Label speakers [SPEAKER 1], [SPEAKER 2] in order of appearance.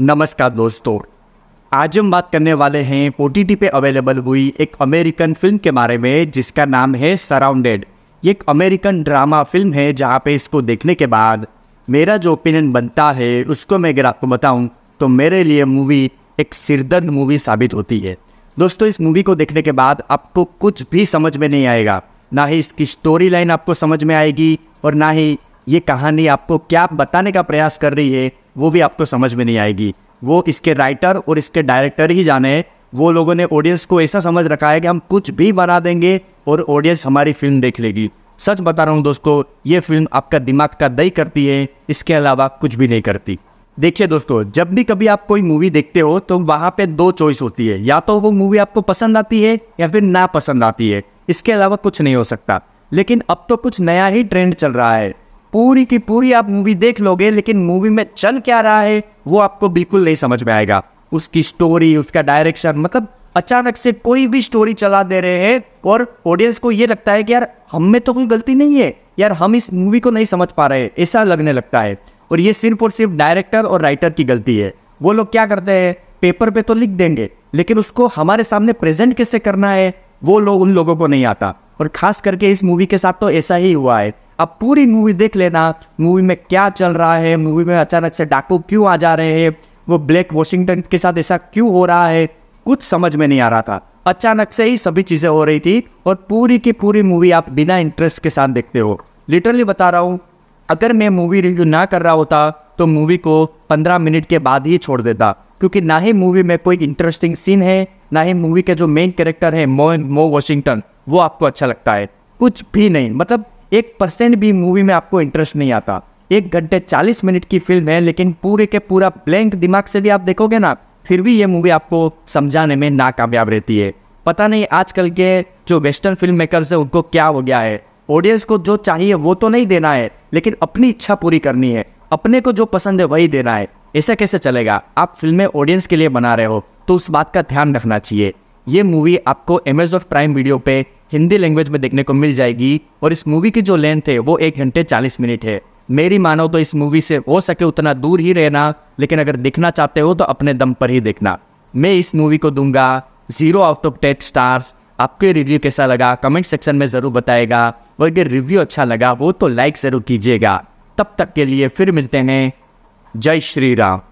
[SPEAKER 1] नमस्कार दोस्तों आज हम बात करने वाले हैं ओ पे अवेलेबल हुई एक अमेरिकन फिल्म के बारे में जिसका नाम है सराउंडेड ये एक अमेरिकन ड्रामा फिल्म है जहाँ पे इसको देखने के बाद मेरा जो ओपिनियन बनता है उसको मैं अगर आपको बताऊँ तो मेरे लिए मूवी एक सिरदर्द मूवी साबित होती है दोस्तों इस मूवी को देखने के बाद आपको कुछ भी समझ में नहीं आएगा ना ही इसकी स्टोरी लाइन आपको समझ में आएगी और ना ही ये कहानी आपको क्या बताने का प्रयास कर रही है वो भी आपको समझ में नहीं आएगी वो इसके राइटर और इसके डायरेक्टर ही जाने वो लोगों ने ऑडियंस को ऐसा समझ रखा है कि हम कुछ भी बना देंगे और ऑडियंस हमारी फिल्म देख लेगी सच बता रहा हूँ दोस्तों ये फिल्म आपका दिमाग का दही करती है इसके अलावा कुछ भी नहीं करती देखिए दोस्तों जब भी कभी आप कोई मूवी देखते हो तो वहाँ पे दो चॉइस होती है या तो वो मूवी आपको पसंद आती है या फिर ना पसंद आती है इसके अलावा कुछ नहीं हो सकता लेकिन अब तो कुछ नया ही ट्रेंड चल रहा है पूरी की पूरी आप मूवी देख लोगे लेकिन मूवी में चल क्या रहा है वो आपको बिल्कुल नहीं समझ में आएगा उसकी स्टोरी उसका डायरेक्शन मतलब अचानक से कोई भी स्टोरी चला दे रहे हैं और ऑडियंस को ये लगता है कि यार हम में तो कोई गलती नहीं है यार हम इस मूवी को नहीं समझ पा रहे ऐसा लगने लगता है और ये सिर्फ और सिर्फ डायरेक्टर और राइटर की गलती है वो लोग क्या करते हैं पेपर पे तो लिख देंगे लेकिन उसको हमारे सामने प्रेजेंट कैसे करना है वो लोग उन लोगों को नहीं आता और खास करके इस मूवी के साथ तो ऐसा ही हुआ है अब पूरी मूवी देख लेना मूवी में क्या चल रहा है मूवी में अचानक से डाकू क्यों आ जा रहे हैं वो ब्लैक वॉशिंगटन के साथ ऐसा क्यों हो रहा है कुछ समझ में नहीं आ रहा था अचानक से ही सभी चीज़ें हो रही थी और पूरी की पूरी मूवी आप बिना इंटरेस्ट के साथ देखते हो लिटरली बता रहा हूँ अगर मैं मूवी रिव्यू ना कर रहा होता तो मूवी को पंद्रह मिनट के बाद ही छोड़ देता क्योंकि ना ही मूवी में कोई इंटरेस्टिंग सीन है ना ही मूवी के जो मेन कैरेक्टर है मो मो वॉशिंगटन वो आपको अच्छा लगता है कुछ भी नहीं मतलब एक परसेंट भी मूवी में आपको इंटरेस्ट नहीं आता एक घंटे चालीस मिनट की फिल्म है लेकिन पूरे के पूरा ब्लैंक दिमाग से भी आप देखोगे ना फिर भी ये मूवी आपको समझाने में नाकामयाब रहती है पता नहीं आजकल के जो वेस्टर्न फिल्म मेकर्स है उनको क्या हो गया है ऑडियंस को जो चाहिए वो तो नहीं देना है लेकिन अपनी इच्छा पूरी करनी है अपने को जो पसंद है वही देना है ऐसा कैसे चलेगा आप फिल्में ऑडियंस के लिए बना रहे हो तो उस बात का ध्यान रखना चाहिए ये मूवी आपको एमेजॉन प्राइम वीडियो पे हिंदी लैंग्वेज में देखने को मिल जाएगी और इस मूवी की जो लेंथ है वो एक घंटे चालीस मिनट है मेरी मानो तो इस मूवी से हो सके उतना दूर ही रहना लेकिन अगर देखना चाहते हो तो अपने दम पर ही देखना मैं इस मूवी को दूंगा zero out of ten stars आपके रिव्यू कैसा लगा कमेंट सेक्शन में ज़रूर बताएगा और अगर रिव्यू अच्छा लगा वो तो लाइक ज़रूर कीजिएगा तब तक के लिए फिर मिलते हैं जय श्री राम